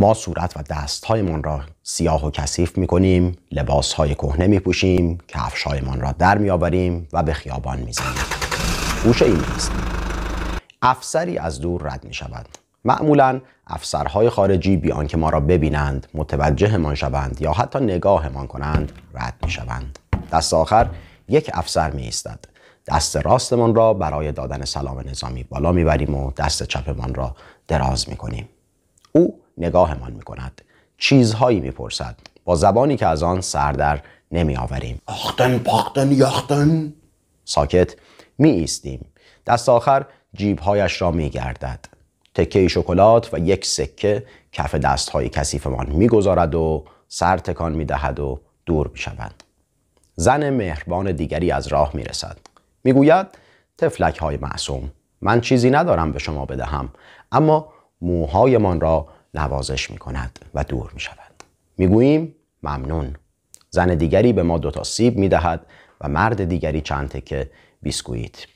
ما صورت و دستهایمان را سیاه و کثیف می کنیم های کهنه می پوشیم کفشهایمان را در می و به خیابان می زنیم گوشه این نیست افسری از دور رد می شود معمولا افسرهای خارجی بیان که ما را ببینند متوجهمان شوند یا حتی نگاهمان کنند رد می شوند دست آخر یک افسر می ایستد دست راستمان را برای دادن سلام نظامی بالا میبریم و دست چپمان را دراز می کنیم نگاهمان می کند چیزهایی میپرسد با زبانی که از آن سر در نمی آوریم آختن پاختن یاختن. ساکت می ایستیم دست آخر جیبهایش را می گردد تکه شکلات و یک سکه کف دستهای کسیفمان میگذارد و سر تکان می دهد و دور می شود. زن مهربان دیگری از راه می رسد. می گوید تفلک های معصوم من چیزی ندارم به شما بدهم اما موهایمان را نوازش می کند و دور می شود میگوییم ممنون زن دیگری به ما دوتا سیب می دهد و مرد دیگری چند تکه بیسکویت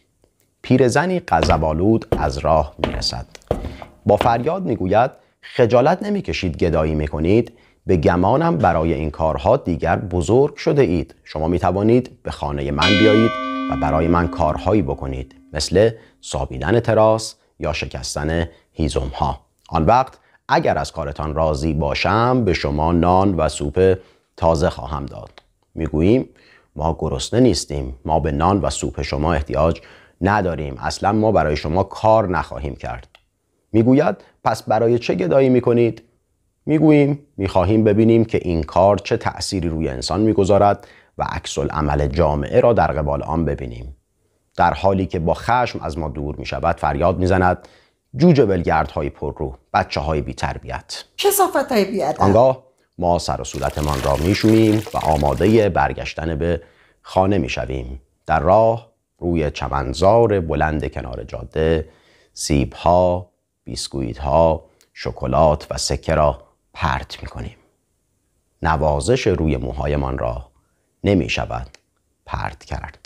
پیرزنی قذبالود از راه می رسد با فریاد می گوید خجالت نمی کشید گدایی می کنید به گمانم برای این کارها دیگر بزرگ شده اید شما می توانید به خانه من بیایید و برای من کارهایی بکنید مثل سابیدن تراس یا شکستن هیزم ها آن وقت اگر از کارتان راضی باشم به شما نان و سوپ تازه خواهم داد میگوییم ما گرسنه نیستیم ما به نان و سوپ شما احتیاج نداریم اصلا ما برای شما کار نخواهیم کرد میگوید پس برای چه گدایی میکنید میگوییم میخواهیم ببینیم که این کار چه تأثیری روی انسان میگذارد و عکس عمل جامعه را در قبال آن ببینیم در حالی که با خشم از ما دور میشود شود فریاد میزند جوجه های پر رو بچه های بی تربیت کسافت های بی آنگاه ما سر و من را میشوییم و آماده برگشتن به خانه می شویم در راه روی چمنزار بلند کنار جاده سیب ها بیسکویت ها شکلات و سکه را پرت می کنیم نوازش روی موهایمان را نمی شود پرت کرد